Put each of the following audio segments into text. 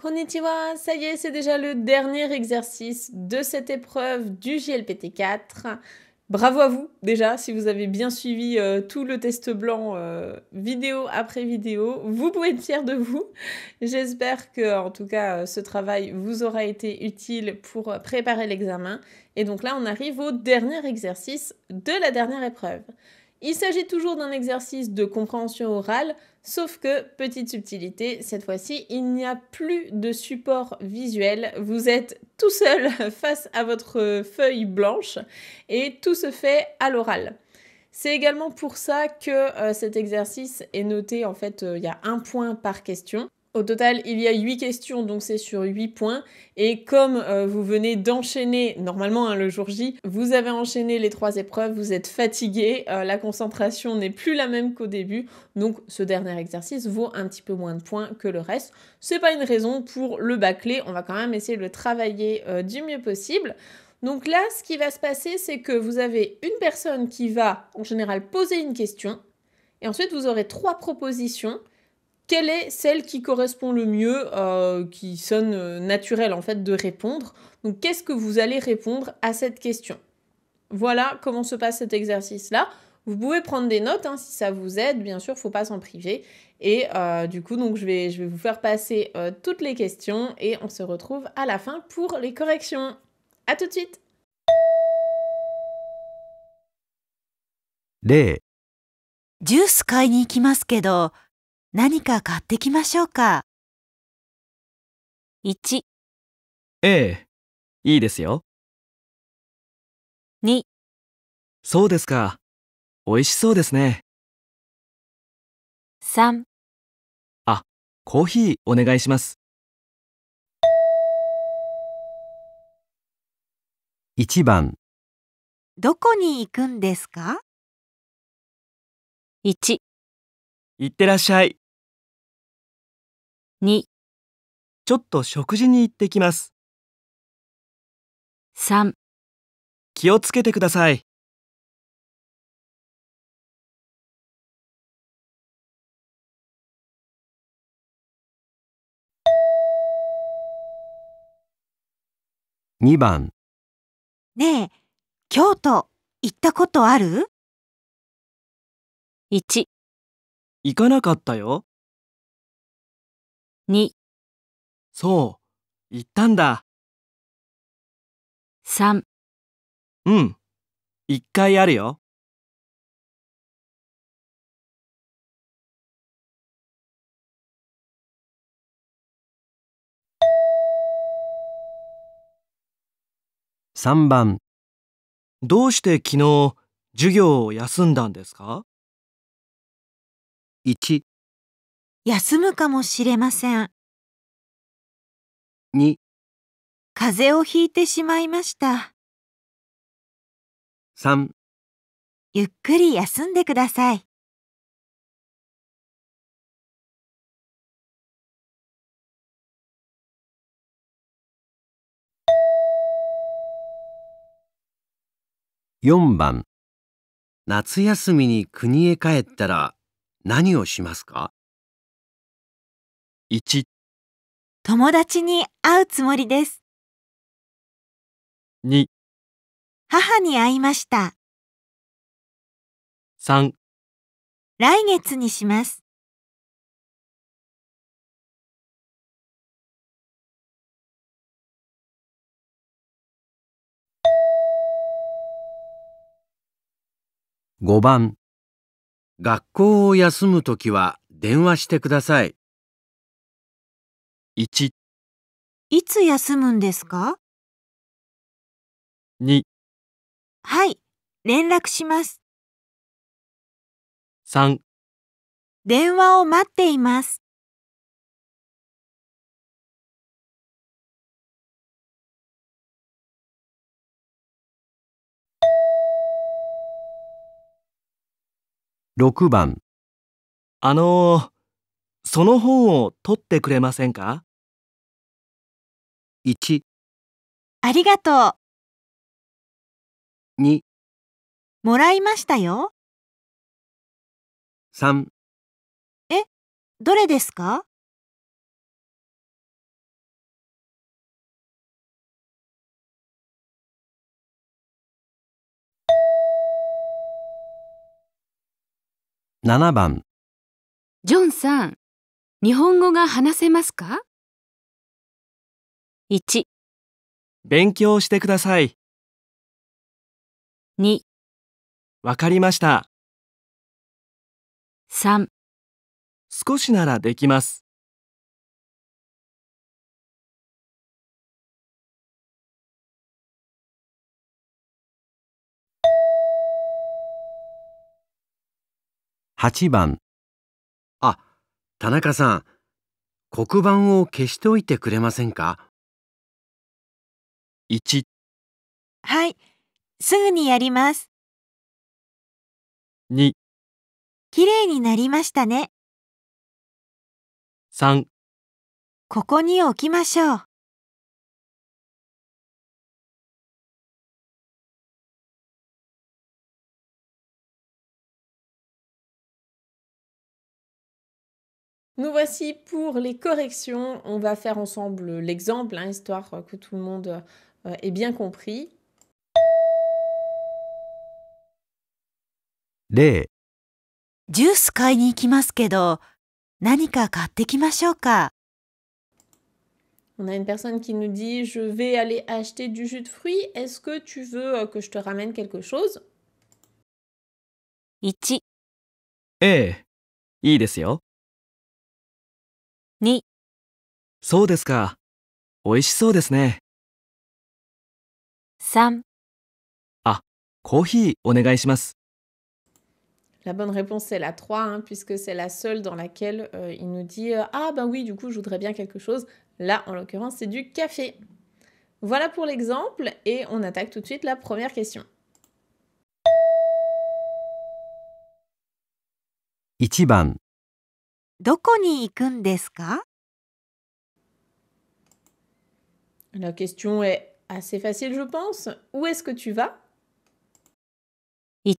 Konnichiwa, ça y est, c'est déjà le dernier exercice de cette épreuve du JLPT4. Bravo à vous déjà si vous avez bien suivi euh, tout le test blanc euh, vidéo après vidéo. Vous pouvez être fiers de vous. J'espère que en tout cas euh, ce travail vous aura été utile pour préparer l'examen. Et donc là on arrive au dernier exercice de la dernière épreuve. Il s'agit toujours d'un exercice de compréhension orale, sauf que, petite subtilité, cette fois-ci, il n'y a plus de support visuel. Vous êtes tout seul face à votre feuille blanche et tout se fait à l'oral. C'est également pour ça que euh, cet exercice est noté, en fait, euh, il y a un point par question. Au total, il y a 8 questions, donc c'est sur 8 points. Et comme euh, vous venez d'enchaîner, normalement hein, le jour J, vous avez enchaîné les trois épreuves, vous êtes fatigué, euh, la concentration n'est plus la même qu'au début. Donc ce dernier exercice vaut un petit peu moins de points que le reste. C'est pas une raison pour le bâcler, on va quand même essayer de le travailler euh, du mieux possible. Donc là, ce qui va se passer, c'est que vous avez une personne qui va en général poser une question. Et ensuite, vous aurez trois propositions quelle est celle qui correspond le mieux, euh, qui sonne euh, naturelle en fait de répondre. Donc qu'est-ce que vous allez répondre à cette question Voilà comment se passe cet exercice-là. Vous pouvez prendre des notes hein, si ça vous aide, bien sûr, faut pas s'en priver. Et euh, du coup, donc je vais, je vais vous faire passer toutes les questions et on se retrouve à la fin pour les corrections. A tout de suite. 何か買ってきましょうか。1、ええ、いいですよ。2、そうですか。美味しそうですね。3、あ、コーヒーお願いします。1番どこに行くんですか ?1、いってらっしゃい。2ちょっと食事に行ってきます。3気をつけてください。2番ねえ、京都行ったことある ?1 行かなかったよ。2そう、言ったんだ。3うん、1回あるよ。3番どうして昨日授業を休んだんですか 1, 1休むかもしれません。2風邪をひいてしまいました。3ゆっくり休んでください。4番夏休みに国へ帰ったら何をしますか1友達に会うつもりです。2母に会いました。3来月にします。5番学校を休むときは電話してください。1いつ休むんですか2はい、連絡します。3電話を待っています。6番あのーその本を取ってくれませんか1ありがとう2もらいましたよ3えどれですか7番ジョンさん、日本語が話せますか1勉強してください2わかりました3少しならできます8番あ、田中さん黒板を消しておいてくれませんか1 voici pour les corrections. On va faire ensemble l'exemple, hein, histoire que tout le monde est bien compris. 例ジュース買いに行きますけど、何か買ってきましょうか On a une personne qui nous dit Je vais aller acheter du jus de fruits. Est-ce que tu veux que je te ramène quelque chose 1ええ、いいですよ。2そうですか。美味しそうですね。3. Ah, coffee, La bonne réponse, c'est la 3, hein, puisque c'est la seule dans laquelle euh, il nous dit euh, Ah, ben oui, du coup, je voudrais bien quelque chose. Là, en l'occurrence, c'est du café. Voilà pour l'exemple, et on attaque tout de suite la première question. 1 La question est Assez facile, je pense. Où est-ce que tu vas La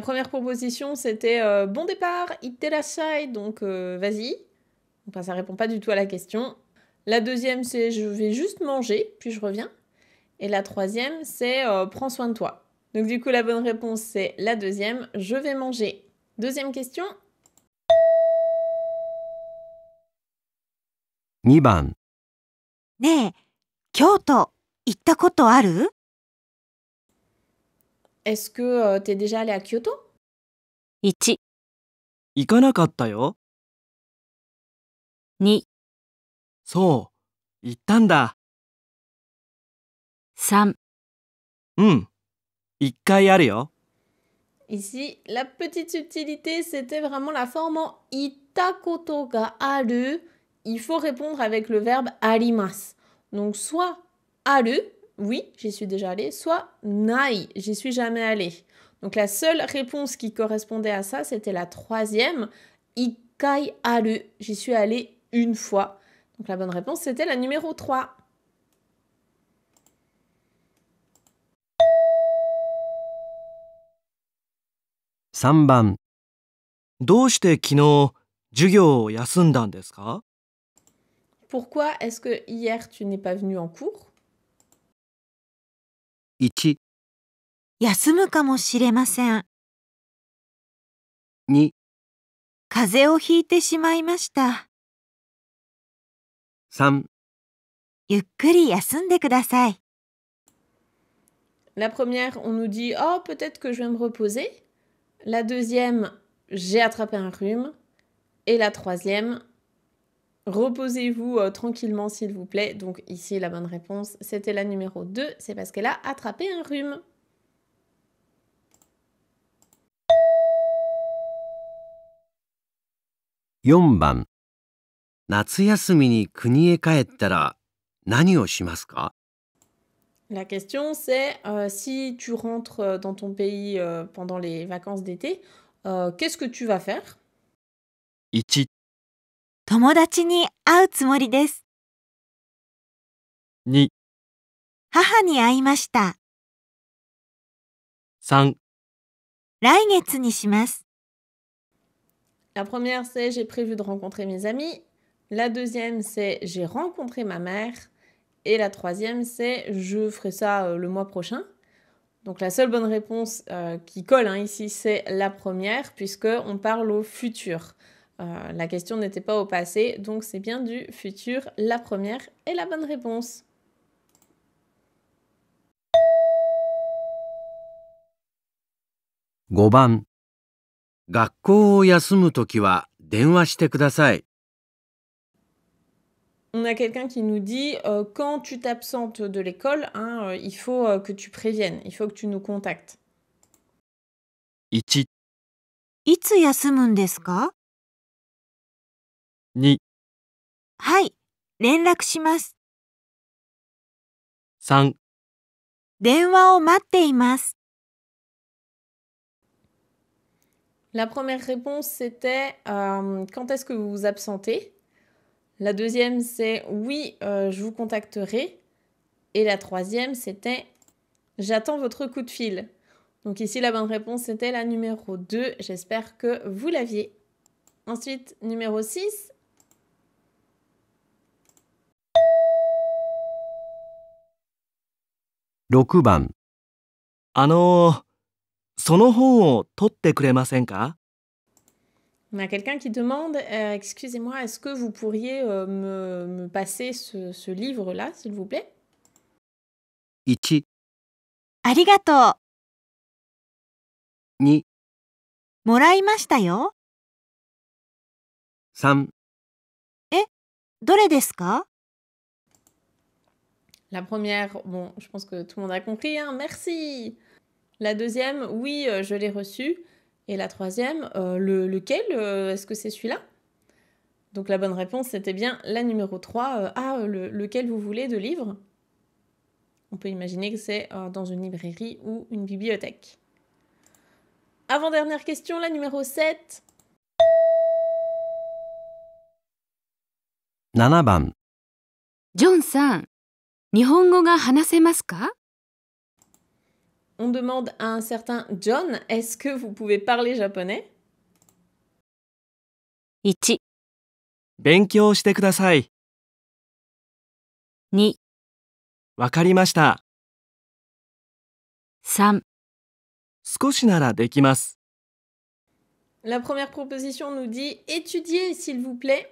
première proposition, c'était euh, bon départ, itterashai, donc euh, vas-y. Enfin, ça répond pas du tout à la question. La deuxième, c'est je vais juste manger, puis je reviens. Et la troisième, c'est euh, prends soin de toi. Donc du coup, la bonne réponse, c'est la deuxième. Je vais manger. Deuxième question. 2番ねえ、京都行ったことある Est-ce que euh, t'es déjà allé à Kyoto 1 1、行かなかったよ。2、そう、行ったんだ。3、うん。Ici, la petite subtilité, c'était vraiment la forme en itakoto ga aru. Il faut répondre avec le verbe arimas. Donc, soit aru, oui, j'y suis déjà allé, soit nai, j'y suis jamais allé. Donc, la seule réponse qui correspondait à ça, c'était la troisième, ikai aru, j'y suis allé une fois. Donc, la bonne réponse, c'était la numéro 3. 3番どうして昨日授業を休んだんですか Pourquoi est-ce que hier tu n'es pas venu en cours 1休むかもしれません2風邪をひいてしまいました3ゆっくり休んでください La première, on nous dit Oh, peut-être que je vais me reposer. La deuxième, j'ai attrapé un rhume. Et la troisième, reposez-vous euh, tranquillement s'il vous plaît. Donc ici, la bonne réponse, c'était la numéro 2, c'est parce qu'elle a attrapé un rhume. La question, c'est euh, si tu rentres euh, dans ton pays euh, pendant les vacances d'été, qu'est-ce que tu vas faire La première, c'est j'ai prévu de rencontrer mes amis. La deuxième, c'est j'ai rencontré ma mère. Et la troisième, c'est je ferai ça euh, le mois prochain. Donc la seule bonne réponse euh, qui colle hein, ici, c'est la première, puisqu'on parle au futur. Euh, la question n'était pas au passé, donc c'est bien du futur. La première est la bonne réponse on a quelqu'un qui nous dit euh, quand tu t'absentes de l'école, hein, euh, il faut euh, que tu préviennes, il faut que tu nous contactes. 1. 2, La première réponse, c'était quand est-ce que vous vous absentez la deuxième, c'est oui, euh, je vous contacterai. Et la troisième, c'était j'attends votre coup de fil. Donc ici, la bonne réponse, c'était la numéro 2. J'espère que vous l'aviez. Ensuite, numéro 6. kuremasen ka? On a quelqu'un qui demande, euh, excusez-moi, est-ce que vous pourriez euh, me, passer ce, livre-là, s'il vous plaît 1. Eh, dore La première, bon, je pense que tout le monde a compris, hein, merci. La deuxième, oui, euh, je l'ai reçue. Et la troisième, euh, lequel euh, Est-ce que c'est celui-là Donc la bonne réponse, c'était bien la numéro 3. Euh, ah, lequel vous voulez de livre On peut imaginer que c'est dans une librairie ou une bibliothèque. Avant-dernière question, la numéro 7. 7 on demande à un certain John, est-ce que vous pouvez parler japonais 1. La La première proposition nous dit étudiez s'il vous plaît.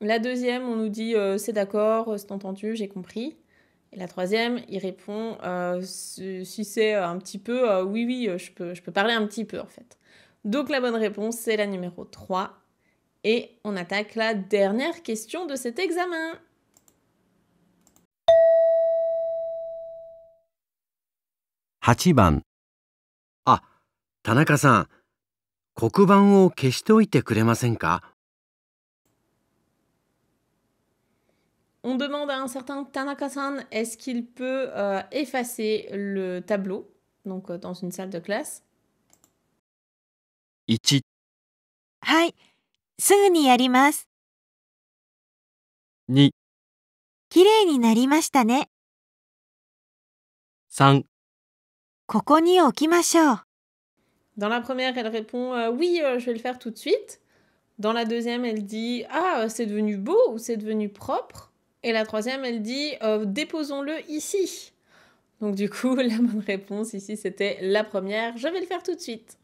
La deuxième, on nous dit euh, c'est d'accord, euh, c'est entendu, j'ai compris. Et la troisième, il répond euh, si, c'est un petit peu euh, oui, oui, euh, je peux, parler un petit peu en fait. Donc la bonne réponse, c'est la numéro 3. Et on attaque la dernière question de cet examen. Ah, Tanaka-san, On demande à un certain Tanaka-san est-ce qu'il peut euh, effacer le tableau, donc euh, dans une salle de classe. 1 2 3 Dans la première, elle répond euh, Oui, je vais le faire tout de suite. Dans la deuxième, elle dit Ah, c'est devenu beau ou c'est devenu propre. Et la troisième, elle dit euh, déposons-le ici. Donc du coup, la bonne réponse ici, c'était la première. Je vais le faire tout de suite.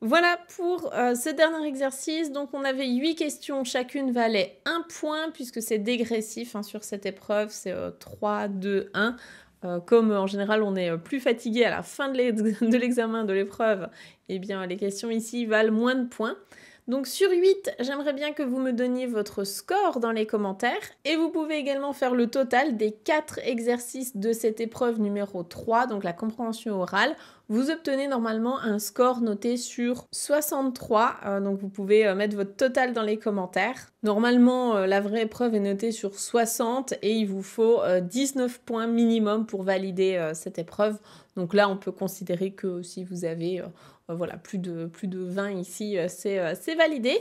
Voilà pour euh, ce dernier exercice. Donc on avait huit questions, chacune valait un point puisque c'est dégressif hein, sur cette épreuve, c'est 3, 2, 1. comme euh, en général on est plus fatigué à la fin de l'examen de l'épreuve, eh bien les questions ici valent moins de points. Donc sur 8, j'aimerais bien que vous me donniez votre score dans les commentaires. Et vous pouvez également faire le total des 4 exercices de cette épreuve numéro 3, donc la compréhension orale. Vous obtenez normalement un score noté sur 63, euh, donc vous pouvez euh, mettre votre total dans les commentaires. Normalement, euh, la vraie épreuve est notée sur 60 et il vous faut 19 points minimum pour valider cette épreuve. Donc là, on peut considérer que si vous avez euh, voilà, plus de, plus 20 ici, euh, euh, c'est validé.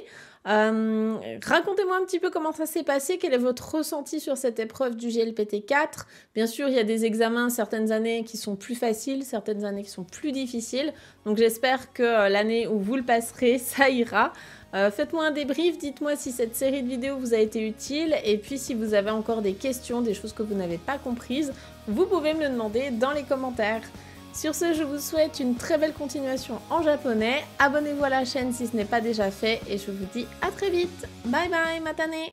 Racontez-moi un petit peu comment ça s'est passé, quel est votre ressenti sur cette épreuve du GLPT4. Bien sûr, il y a des examens certaines années qui sont plus faciles, certaines années qui sont plus difficiles. Donc j'espère que l'année où vous le passerez, ça ira. Faites-moi un débrief, dites-moi si cette série de vidéos vous a été utile et puis si vous avez encore des questions, des choses que vous n'avez pas comprises, vous pouvez me le demander dans les commentaires. Sur ce, je vous souhaite une très belle continuation en japonais. Abonnez-vous à la chaîne si ce n'est pas déjà fait et je vous dis à très vite. Bye bye, matane